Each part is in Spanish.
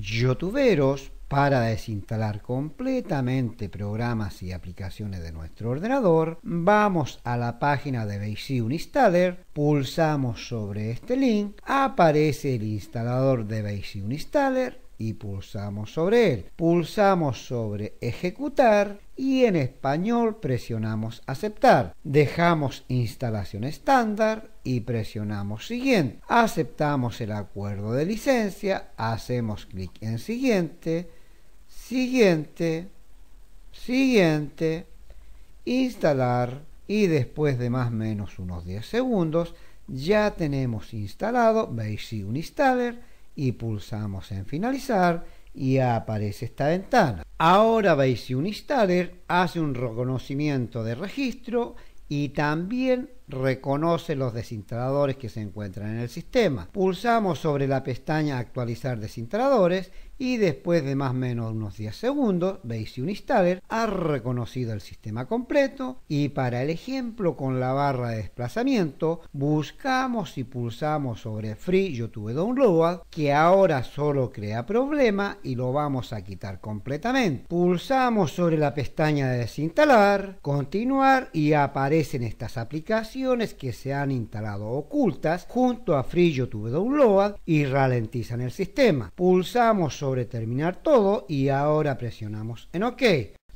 youtuberos para desinstalar completamente programas y aplicaciones de nuestro ordenador, vamos a la página de Bayesian Installer, pulsamos sobre este link, aparece el instalador de Bayesian Installer, y pulsamos sobre él. Pulsamos sobre ejecutar y en español presionamos aceptar. Dejamos instalación estándar y presionamos siguiente. Aceptamos el acuerdo de licencia, hacemos clic en siguiente, siguiente, siguiente, instalar y después de más o menos unos 10 segundos ya tenemos instalado un Installer y pulsamos en finalizar y aparece esta ventana. Ahora veis un Installer hace un reconocimiento de registro y también reconoce los desinstaladores que se encuentran en el sistema. Pulsamos sobre la pestaña actualizar desinstaladores y después de más o menos unos 10 segundos, veis un Installer ha reconocido el sistema completo y para el ejemplo con la barra de desplazamiento, buscamos y pulsamos sobre Free YouTube Download, que ahora solo crea problema y lo vamos a quitar completamente. Pulsamos sobre la pestaña de desinstalar, continuar y aparecen estas aplicaciones que se han instalado ocultas junto a Free YouTube Download y ralentizan el sistema. Pulsamos sobre terminar todo y ahora presionamos en OK.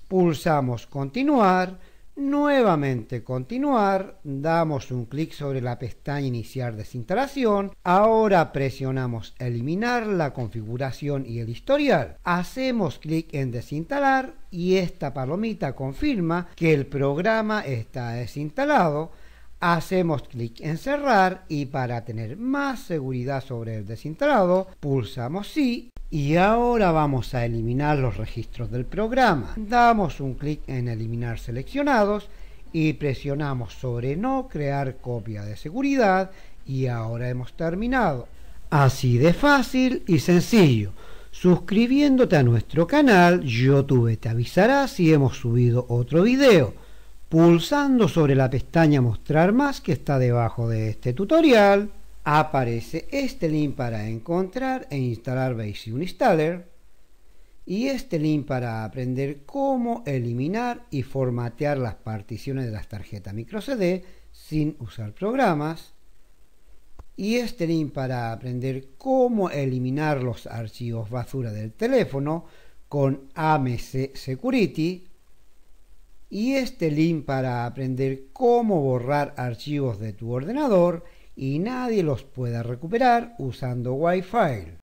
Pulsamos continuar, nuevamente continuar, damos un clic sobre la pestaña iniciar desinstalación, ahora presionamos eliminar la configuración y el historial, hacemos clic en desinstalar y esta palomita confirma que el programa está desinstalado Hacemos clic en cerrar y para tener más seguridad sobre el desintegrado pulsamos sí y ahora vamos a eliminar los registros del programa. Damos un clic en eliminar seleccionados y presionamos sobre no crear copia de seguridad y ahora hemos terminado. Así de fácil y sencillo. Suscribiéndote a nuestro canal, YouTube te avisará si hemos subido otro video. Pulsando sobre la pestaña Mostrar más que está debajo de este tutorial, aparece este link para encontrar e instalar Basic Installer y este link para aprender cómo eliminar y formatear las particiones de las tarjetas microSD sin usar programas y este link para aprender cómo eliminar los archivos basura del teléfono con AMC Security y este link para aprender cómo borrar archivos de tu ordenador y nadie los pueda recuperar usando Wi-Fi.